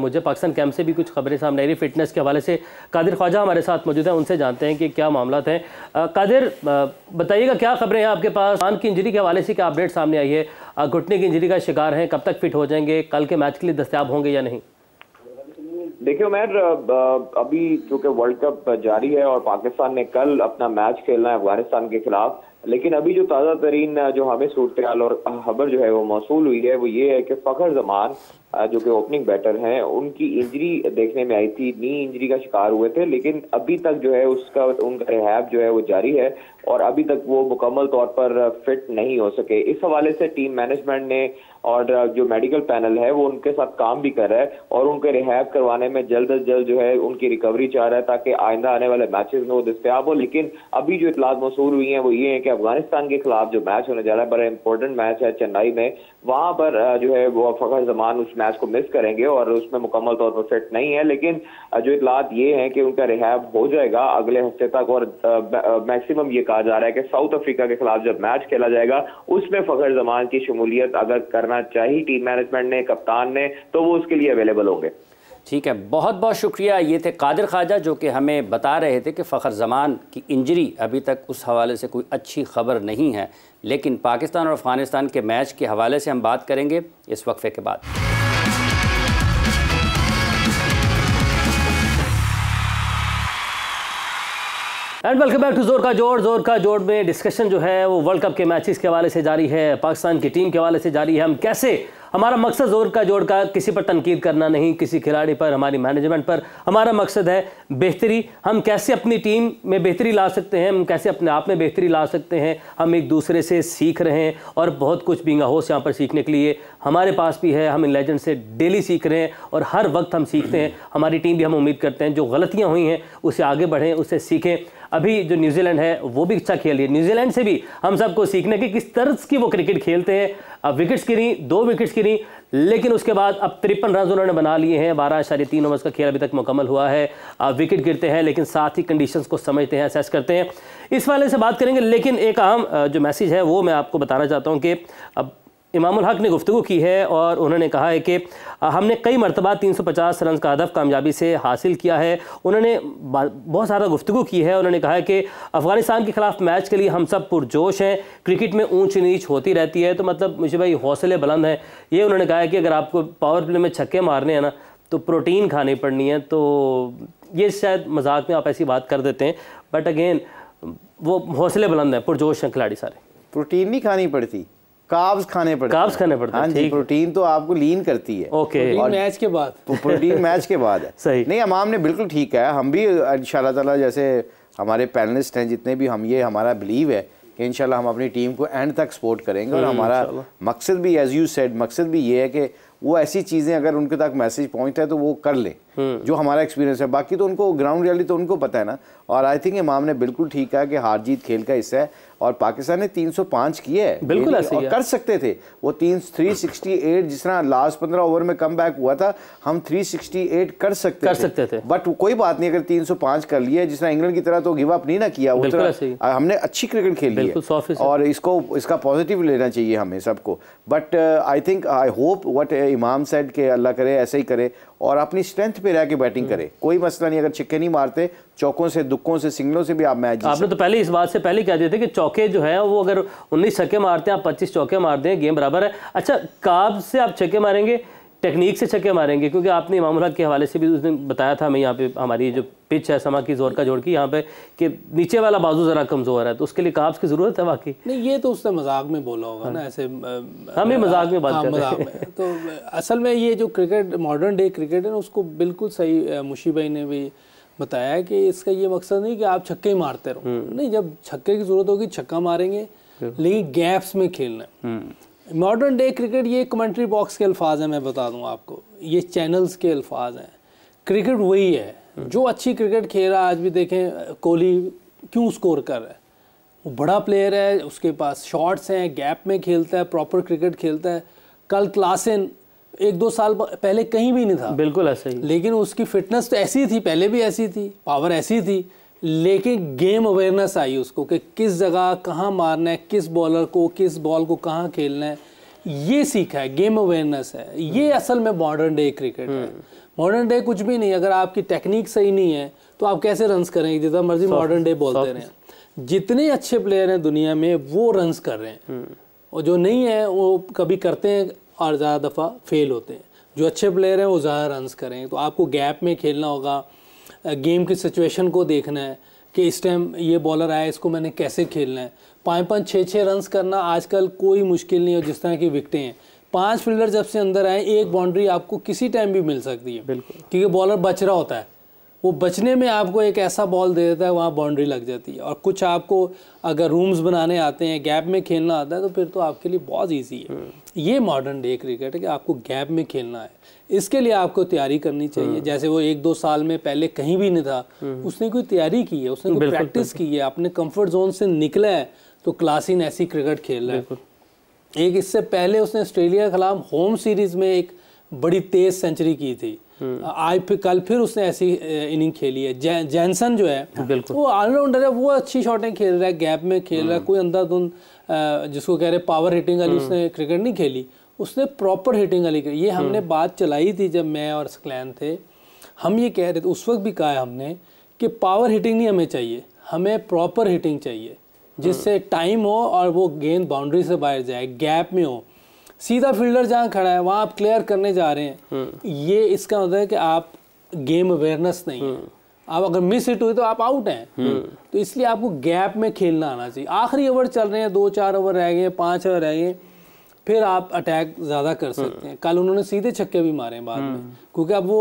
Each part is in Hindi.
मुझे पाकिस्तान कैंप से भी कुछ खबरें सामने आ रही फिटनेस के हवाले से कादिर ख्वाजा हमारे साथ मौजूद हैं उनसे जानते हैं कि क्या मामला है कादिर बताइएगा क्या खबरें हैं आपके पास कान की इंजरी के हवाले से क्या अपडेट सामने आई है घुटने की इंजरी का शिकार है कब तक फिट हो जाएंगे कल के मैच के लिए दस्तियाब होंगे या नहीं देखिए उमेर अभी चूंकि वर्ल्ड कप जारी है और पाकिस्तान ने कल अपना मैच खेलना है अफगानिस्तान के खिलाफ लेकिन अभी जो ताज़ा तरीन जो हमें सूरत और खबर जो है वो मौसू हुई है वो ये है कि फ़खर जमान जो कि ओपनिंग बैटर हैं उनकी इंजरी देखने में आई थी नी इंजरी का शिकार हुए थे लेकिन अभी तक जो है उसका उनका रिहाब जो है वो जारी है और अभी तक वो मुकम्मल तौर पर फिट नहीं हो सके इस हवाले से टीम मैनेजमेंट ने और जो मेडिकल पैनल है वो उनके साथ काम भी कर रहा है और उनके रिहाब करवाने में जल्द अज जल्द जो है उनकी रिकवरी चाह रहा है ताकि आइंदा आने वाले मैचेज में वो दस्तियाब हो लेकिन अभी जो इतलात मौसू हुई हैं वो ये है कि अफगानिस्तान के खिलाफ जो मैच होने जा रहा है बड़ा इंपॉर्टेंट मैच है चेन्नई में वहां पर जो है वो फ़खर जमान उस मैच को मिस करेंगे और उसमें मुकम्मल तौर पर फिट नहीं है लेकिन जो इतलात ये है कि उनका रिहाब हो जाएगा अगले हफ्ते तक और मैक्सिमम ये कहा जा रहा है कि साउथ अफ्रीका के खिलाफ जब मैच खेला जाएगा उसमें फ़खर जमान की शमूलियत अगर करना चाहिए टीम मैनेजमेंट ने कप्तान ने तो वो उसके लिए अवेलेबल होंगे ठीक है बहुत बहुत शुक्रिया ये थे कादिर ख्वाजा जो कि हमें बता रहे थे कि फ़खर जमान की इंजरी अभी तक उस हवाले से कोई अच्छी खबर नहीं है लेकिन पाकिस्तान और अफ़गानिस्तान के मैच के हवाले से हम बात करेंगे इस वक्फे के बाद एंड वेलकम बैक टू जोर का जोर जोर का जोड़ में डिस्कशन जो है वो वर्ल्ड कप के मैचेस के हवाले से जारी है पाकिस्तान की टीम के हवाले से जारी है हम कैसे हमारा मकसद जोर का जोड़ का किसी पर तनकीद करना नहीं किसी खिलाड़ी पर हमारी मैनेजमेंट पर हमारा मकसद है बेहतरी हम कैसे अपनी टीम में बेहतरी ला सकते हैं हम कैसे अपने आप में बेहतरी ला सकते हैं हम एक दूसरे से सीख रहे हैं और बहुत कुछ बिंगा होश यहाँ पर सीखने के लिए हमारे पास भी है हम इन लेजेंड से डेली सीख रहे हैं और हर वक्त हम सीखते हैं हमारी टीम भी हम उम्मीद करते हैं जो गलतियाँ हुई हैं उसे आगे बढ़ें उसे सीखें अभी जो न्यूजीलैंड है वो भी अच्छा खेल रही है न्यूजीलैंड से भी हम सबको सीखना कि किस तर्ज की वो क्रिकेट खेलते हैं अब विकेट्स गिरी दो विकेट्स गिरी लेकिन उसके बाद अब तिरपन रन उन्होंने बना लिए हैं बारह साढ़े तीन ओवर्स का खेल अभी तक मुकम्मल हुआ है अब विकेट गिरते हैं लेकिन साथ ही कंडीशंस को समझते हैं असेस करते हैं इस वाले से बात करेंगे लेकिन एक आम जो मैसेज है वो मैं आपको बताना चाहता हूँ कि अब इमाम हक ने गुफ्तु की है और उन्होंने कहा है कि हमने कई मरतबा 350 रन का हदफ कामयाबी से हासिल किया है उन्होंने बहुत सारा गुफ्तु की है उन्होंने कहा है कि अफ़गानिस्तान के ख़िलाफ़ मैच के लिए हम सब पुरजोश हैं क्रिकेट में ऊंच नीच होती रहती है तो मतलब मुझे भाई हौसले बुलंद हैं ये उन्होंने कहा है कि अगर आपको पावर प्ले में छक्के मारने हैं ना तो प्रोटीन खानी पड़नी है तो ये शायद मजाक में आप ऐसी बात कर देते हैं बट अगेन वो हौसले बुलंद हैं पुरजोश हैं खिलाड़ी सारे प्रोटीन नहीं खानी पड़ती काब्स खाने पड़ते काब्स खाने पड़ते हैं हाँ जी प्रोटीन तो आपको लीन करती है ओके और मैच के बाद प्रोटीन मैच के बाद है सही नहीं अमाम ने बिल्कुल ठीक है हम भी इन ताला जैसे हमारे पैनलिस्ट हैं जितने भी हम ये हमारा बिलीव है कि इन हम अपनी टीम को एंड तक सपोर्ट करेंगे और हम्म, हमारा मकसद भी एज़ यू सेड मकसद भी ये है कि वो ऐसी चीज़ें अगर उनके तक मैसेज पहुंचता है तो वो कर ले हम्म। जो हमारा एक्सपीरियंस है बाकी तो उनको ग्राउंड रियलिटी तो उनको पता है ना और आई थिंक इमाम ने बिल्कुल ठीक कहा कि हार जीत खेल का हिस्सा है और पाकिस्तान ने 305 किए है बिल्कुल ऐसे और कर सकते थे वो तीन थ्री सिक्सटी एट जिस तरह लास्ट पंद्रह ओवर में कम बैक हुआ था हम थ्री सिक्सटी एट कर सकते कर थे, सकते थे बट कोई बात नहीं अगर तीन सौ पांच कर लिया जिस तरह इंग्लैंड की तरह तो गिव अप नहीं ना किया हमने अच्छी क्रिकेट खेली है और इसको इसका पॉजिटिव लेना चाहिए हमें सबको but I think I hope what इमाम सेट के अल्लाह करे ऐसे ही करे और अपनी स्ट्रेंथ पे रह के बैटिंग करे कोई मसला नहीं अगर छक्के नहीं मारते चौकों से दुखों से सिंगलों से भी आप मैच आपने तो पहले इस बात से पहले कह दिए थे कि चौके जो है वो अगर उन्नीस छक्के मारते हैं आप पच्चीस चौके मारते हैं गेम बराबर है अच्छा काब से आप छक्के मारेंगे टेक्निक से छक्के मारेंगे क्योंकि आपने इमाम हक के हवाले से भी उसने बताया था हमें यहाँ पे हमारी जो पिच है समा की जोर का जोड़ की यहाँ पे कि नीचे वाला बाजू ज़रा कमज़ोर है तो उसके लिए काब्स की ज़रूरत है वाकई नहीं ये तो उसने मजाक में बोला होगा हाँ। ना ऐसे हम हाँ, मजाक में बात हाँ, मजाक में तो असल में ये जो क्रिकेट मॉडर्न डे क्रिकेट है ना उसको बिल्कुल सही मुशी भाई ने भी बताया कि इसका ये मकसद नहीं कि आप छक्के ही मारते रहो हम्म। नहीं जब छक्के की ज़रूरत होगी छक्का मारेंगे लेकिन गैप्स में खेलना हम्म। मॉडर्न डे क्रिकेट ये कमेंट्री बॉक्स के अल्फाज हैं मैं बता दूँ आपको ये चैनल्स के अल्फाज हैं क्रिकेट वही है हम्म। जो अच्छी क्रिकेट खेल रहा है आज भी देखें कोहली क्यों स्कोर कर रहा है वो बड़ा प्लेयर है उसके पास शॉट्स हैं गैप में खेलता है प्रॉपर क्रिकेट खेलता है कल क्लासिन एक दो साल पहले कहीं भी नहीं था बिल्कुल ऐसे ही लेकिन उसकी फिटनेस तो ऐसी थी पहले भी ऐसी थी पावर ऐसी थी लेकिन गेम अवेयरनेस आई उसको कि किस जगह कहाँ मारना है किस बॉलर को किस बॉल को कहाँ खेलना है ये सीखा है गेम अवेयरनेस है ये हम्म। असल में मॉडर्न डे क्रिकेट है मॉडर्न हम्म। डे कुछ भी नहीं अगर आपकी टेक्निक सही नहीं है तो आप कैसे रन करेंगे जितना मर्जी मॉडर्न डे बोलते रहे जितने अच्छे प्लेयर हैं दुनिया में वो रन कर रहे हैं हम्म। और जो नहीं है वो कभी करते हैं और ज़्यादा दफ़ा फेल होते हैं जो अच्छे प्लेयर हैं वो ज़्यादा रन करेंगे तो आपको गैप में खेलना होगा गेम की सिचुएशन को देखना है कि इस टाइम ये बॉलर आया इसको मैंने कैसे खेलना है पाँच पाँच छः छः रन्स करना आजकल कोई मुश्किल नहीं है जिस तरह की विकटें हैं पांच फील्डर जब से अंदर आए एक बाउंड्री आपको किसी टाइम भी मिल सकती है बिल्कुल क्योंकि बॉलर बच रहा होता है वो बचने में आपको एक ऐसा बॉल दे देता है वहाँ बाउंड्री लग जाती है और कुछ आपको अगर रूम्स बनाने आते हैं गैप में खेलना आता है तो फिर तो आपके लिए बहुत ईजी है हम्म। ये मॉडर्न डे क्रिकेट है कि आपको गैप में खेलना है इसके लिए आपको तैयारी करनी चाहिए हम्म। जैसे वो एक दो साल में पहले कहीं भी नहीं था हम्म। उसने कोई तैयारी की है उसने कोई प्रैक्टिस की है अपने कम्फर्ट जोन से निकला है तो क्लासिन ऐसी क्रिकेट खेल रहा है एक इससे पहले उसने ऑस्ट्रेलिया के खिलाफ होम सीरीज में एक बड़ी तेज सेंचुरी की थी हम्म। आज फिर कल फिर उसने ऐसी इनिंग खेली है जै, जैनसन जो है हाँ, वो ऑलराउंडर है वो अच्छी शॉटें खेल रहा है गैप में खेल रहा है हम्म। कोई अंधाधुंध जिसको कह रहे पावर हिटिंग वाली हम्म। उसने क्रिकेट नहीं खेली उसने प्रॉपर हिटिंग वाली ये हमने बात चलाई थी जब मैं और स्कलैन थे हम ये कह रहे थे उस वक्त भी कहा है हमने कि पावर हिटिंग नहीं हमें चाहिए हमें प्रॉपर हिटिंग चाहिए जिससे टाइम हो और वो गेंद बाउंड्री से बाहर जाए गैप में हो सीधा फील्डर जहाँ खड़ा है वहाँ आप क्लियर करने जा रहे हैं हम्म। ये इसका मतलब है कि आप गेम अवेयरनेस नहीं है हम्म। आप अगर मिस हिट हुई तो आप आउट हैं हम्म। तो इसलिए आपको गैप में खेलना आना चाहिए आखिरी ओवर चल रहे हैं दो चार ओवर रह गए पाँच ओवर रह गए फिर आप अटैक ज़्यादा कर सकते हैं कल उन्होंने सीधे छक्के भी मारे हैं बाद में क्योंकि अब वो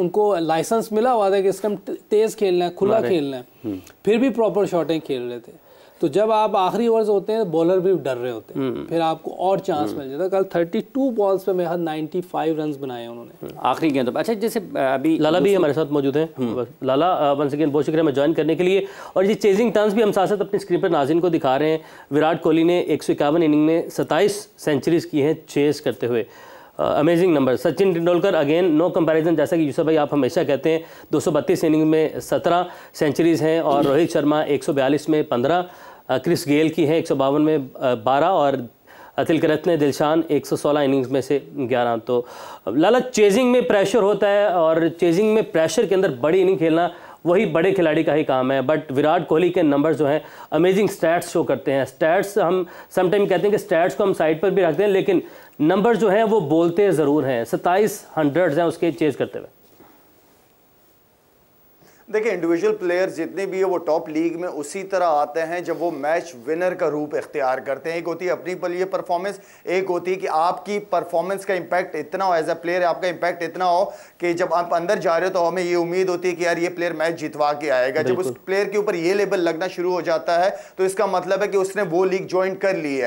उनको लाइसेंस मिला हुआ था कि इस टाइम तेज़ खेलना है खुला खेलना है फिर भी प्रॉपर शॉटें खेल रहे थे तो जब आप आखिरी ओवर्स होते हैं बॉलर भी डर रहे होते हैं हम्म। फिर आपको और चांस मिल जाता है कल थर्टी टू बॉल्स पे मेरे नाइन्टी फाइव रन बनाए उन्होंने हम्म, आखिरी गेंद अच्छा जैसे अभी लाला भी हमारे साथ मौजूद हैं हम्म। लाला वन सेकेंड बहुत शुक्रिया ज्वाइन करने के लिए और ये चेजिंग टर्न्स भी हम साथ साथ अपनी स्क्रीन पर नाजिन को दिखा रहे हैं विराट कोहली ने एक इनिंग में सत्ताईस सेंचुरीज की हैं चेस करते हुए amazing number Sachin Tendulkar again no comparison जैसा कि यूसुफ भाई आप हमेशा कहते हैं 232 इनिंग में 17 सेंचुरीज हैं और रोहित शर्मा 142 में 15 क्रिस गेल की हैं एक में बारह और तिलकरत ने दिलशान 116 इनिंग्स में से 11 तो लाला चेजिंग में प्रेशर होता है और चेजिंग में प्रेशर के अंदर बड़ी इनिंग खेलना वही बड़े खिलाड़ी का ही काम है बट विराट कोहली के नंबर जो हैं अमेजिंग स्टैट्स शो करते हैं स्टैट्स हम समटाइम कहते हैं कि स्टैट्स को हम साइड पर भी रखते हैं लेकिन नंबर जो हैं वो बोलते ज़रूर हैं सत्ताईस हंड्रेड्स हैं उसके चेज करते हुए देखिए इंडिविजुअल प्लेयर जितने भी है वो टॉप लीग में उसी तरह आते हैं जब वो मैच विनर का रूप इख्तियार करते हैं एक होती है अपनी पर ये परफॉर्मेंस एक होती है कि आपकी परफॉर्मेंस का इम्पैक्ट इतना हो एज अ प्लेयर आपका इम्पैक्ट इतना हो कि जब आप अंदर जा रहे हो तो हमें ये उम्मीद होती है कि यार ये प्लेयर मैच जितवा के आएगा जब उस प्लेयर के ऊपर ये लेबल लगना शुरू हो जाता है तो इसका मतलब है कि उसने वो लीग ज्वाइन कर ली है